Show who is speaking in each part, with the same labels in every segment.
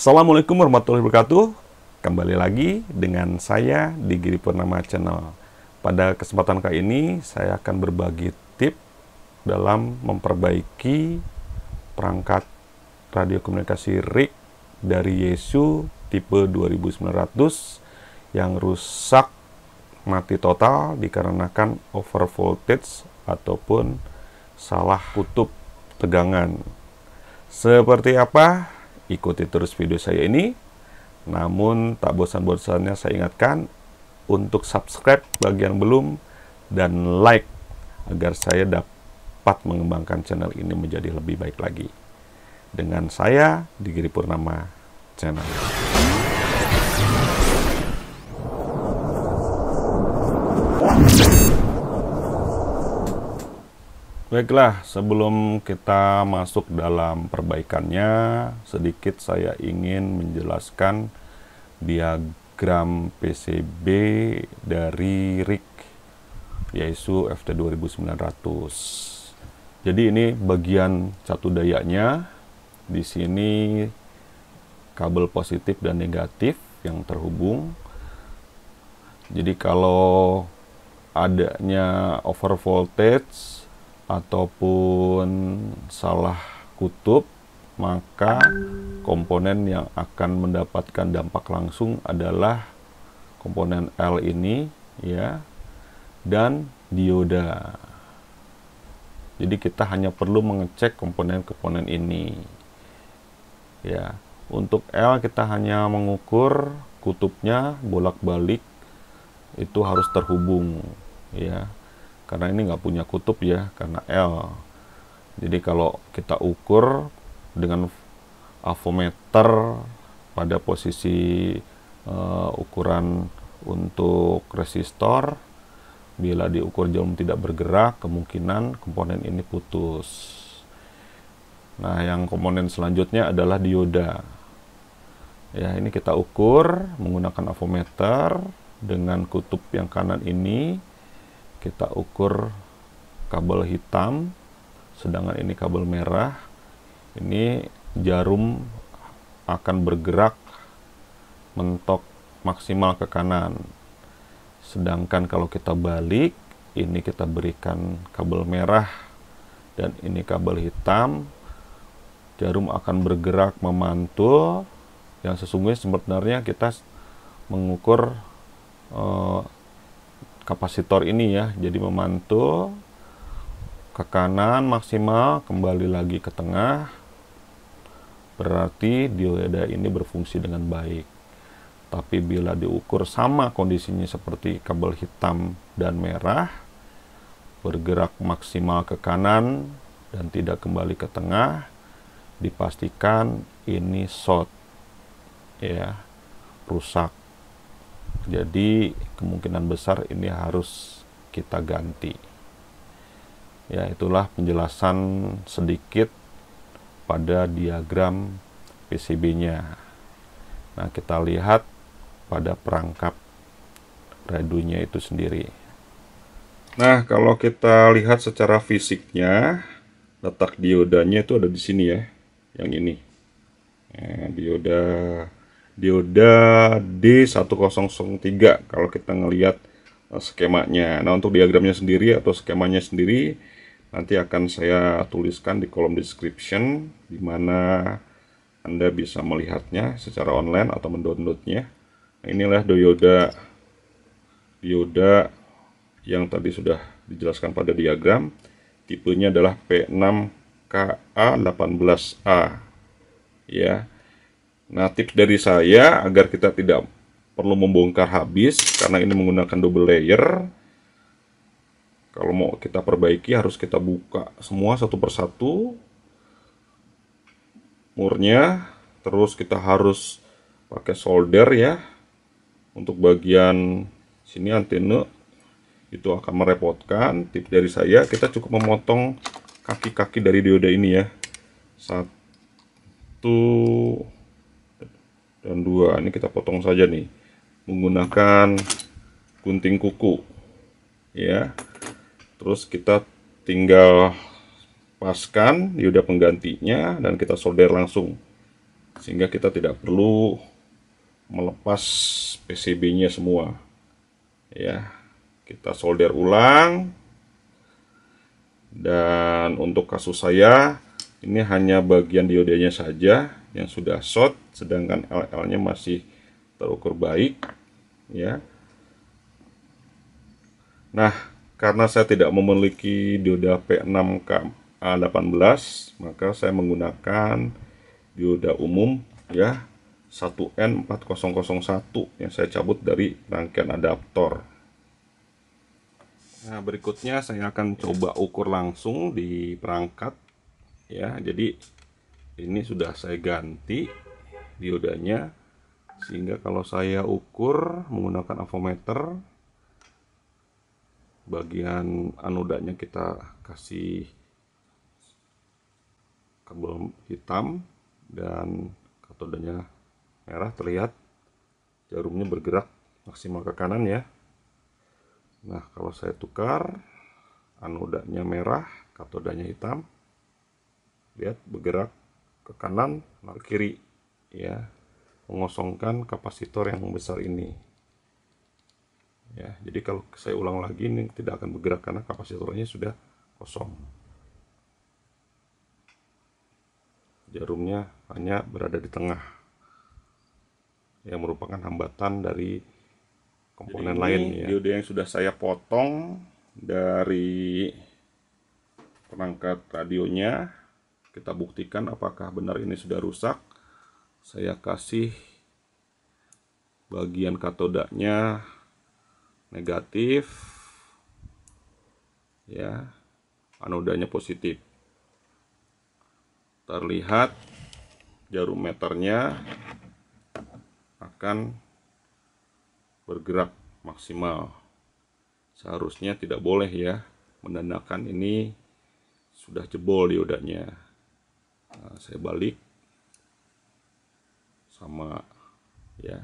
Speaker 1: Assalamualaikum warahmatullahi wabarakatuh. Kembali lagi dengan saya di Giri Purnama Channel. Pada kesempatan kali ini saya akan berbagi tip dalam memperbaiki perangkat radio komunikasi RIG dari Yesu tipe 2900 yang rusak mati total dikarenakan over voltage ataupun salah kutub tegangan. Seperti apa Ikuti terus video saya ini. Namun tak bosan-bosannya saya ingatkan untuk subscribe bagi yang belum dan like agar saya dapat mengembangkan channel ini menjadi lebih baik lagi. Dengan saya, di Digiri Purnama Channel. Baiklah, sebelum kita masuk dalam perbaikannya, sedikit saya ingin menjelaskan diagram PCB dari RIG, yaitu FT2900. Jadi ini bagian satu dayanya, di sini kabel positif dan negatif yang terhubung. Jadi kalau adanya over voltage ataupun salah kutub, maka komponen yang akan mendapatkan dampak langsung adalah komponen L ini ya dan dioda. Jadi kita hanya perlu mengecek komponen-komponen ini. Ya, untuk L kita hanya mengukur kutubnya bolak-balik itu harus terhubung ya karena ini nggak punya kutub ya karena L jadi kalau kita ukur dengan avometer pada posisi uh, ukuran untuk resistor bila diukur jauh tidak bergerak kemungkinan komponen ini putus nah yang komponen selanjutnya adalah dioda ya ini kita ukur menggunakan avometer dengan kutub yang kanan ini kita ukur kabel hitam sedangkan ini kabel merah ini jarum akan bergerak mentok maksimal ke kanan sedangkan kalau kita balik ini kita berikan kabel merah dan ini kabel hitam jarum akan bergerak memantul yang sesungguhnya sebenarnya kita mengukur eh, kapasitor ini ya jadi memantul ke kanan maksimal kembali lagi ke tengah berarti dioda ini berfungsi dengan baik tapi bila diukur sama kondisinya seperti kabel hitam dan merah bergerak maksimal ke kanan dan tidak kembali ke tengah dipastikan ini short ya rusak jadi kemungkinan besar ini harus kita ganti. Ya, itulah penjelasan sedikit pada diagram PCB-nya. Nah, kita lihat pada perangkap radunya itu sendiri. Nah, kalau kita lihat secara fisiknya, letak diodanya itu ada di sini ya, yang ini. Nah, dioda dioda D1003 kalau kita ngelihat eh, skemanya. Nah, untuk diagramnya sendiri atau skemanya sendiri nanti akan saya tuliskan di kolom description di mana Anda bisa melihatnya secara online atau mendownloadnya. Nah, inilah dioda dioda yang tadi sudah dijelaskan pada diagram. Tipenya adalah P6KA18A. Ya. Nah, tips dari saya agar kita tidak perlu membongkar habis karena ini menggunakan double layer. Kalau mau kita perbaiki harus kita buka semua satu persatu murnya, terus kita harus pakai solder ya. Untuk bagian sini antena itu akan merepotkan. Tips dari saya kita cukup memotong kaki-kaki dari dioda ini ya. Satu dan dua ini kita potong saja nih menggunakan gunting kuku ya terus kita tinggal paskan dioda penggantinya dan kita solder langsung sehingga kita tidak perlu melepas PCB nya semua ya kita solder ulang dan untuk kasus saya ini hanya bagian diodanya saja yang sudah short sedangkan LL-nya masih terukur baik ya. Nah, karena saya tidak memiliki dioda P6K18 a maka saya menggunakan dioda umum ya 1N4001 yang saya cabut dari rangkaian adaptor. Nah, berikutnya saya akan coba ukur langsung di perangkat ya. Jadi ini sudah saya ganti diodanya sehingga kalau saya ukur menggunakan avometer bagian anodanya kita kasih kabel hitam dan katodanya merah terlihat jarumnya bergerak maksimal ke kanan ya nah kalau saya tukar anodanya merah katodanya hitam lihat bergerak ke kanan ke kiri ya mengosongkan kapasitor yang besar ini ya jadi kalau saya ulang lagi ini tidak akan bergerak karena kapasitornya sudah kosong jarumnya hanya berada di tengah yang merupakan hambatan dari komponen jadi lain ya. diode yang sudah saya potong dari perangkat radionya kita buktikan apakah benar ini sudah rusak saya kasih bagian katodanya negatif ya anodanya positif terlihat jarum meternya akan bergerak maksimal seharusnya tidak boleh ya menandakan ini sudah jebol diodanya Nah, saya balik sama ya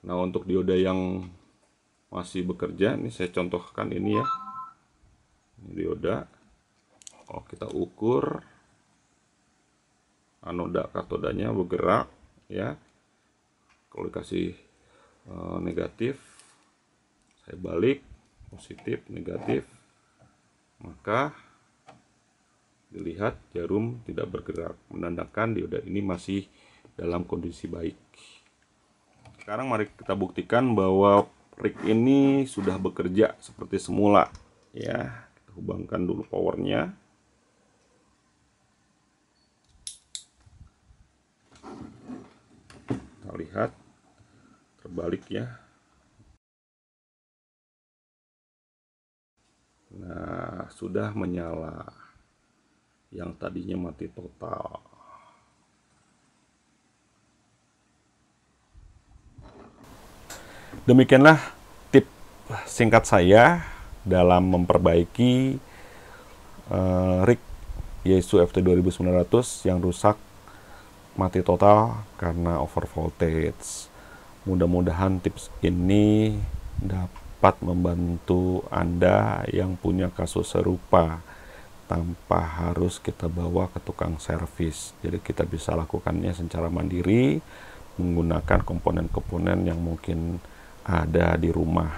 Speaker 1: nah untuk dioda yang masih bekerja ini saya contohkan ini ya ini dioda kalau oh, kita ukur anoda katodanya bergerak ya kalau dikasih e, negatif saya balik positif negatif maka Dilihat jarum tidak bergerak, menandakan dioda ini masih dalam kondisi baik. Sekarang mari kita buktikan bahwa rig ini sudah bekerja seperti semula. Ya, kita hubungkan dulu powernya. Kita lihat terbalik ya. Nah, sudah menyala yang tadinya mati total demikianlah tip singkat saya dalam memperbaiki uh, rig Yaesu FT 2900 yang rusak mati total karena over voltage. Mudah-mudahan tips ini dapat membantu Anda yang punya kasus serupa tanpa harus kita bawa ke tukang servis. Jadi kita bisa lakukannya secara mandiri menggunakan komponen-komponen yang mungkin ada di rumah.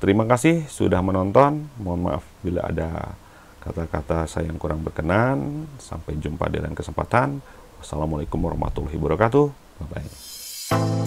Speaker 1: Terima kasih sudah menonton. Mohon maaf bila ada kata-kata saya yang kurang berkenan. Sampai jumpa di lain kesempatan. Wassalamualaikum warahmatullahi wabarakatuh. Bye-bye.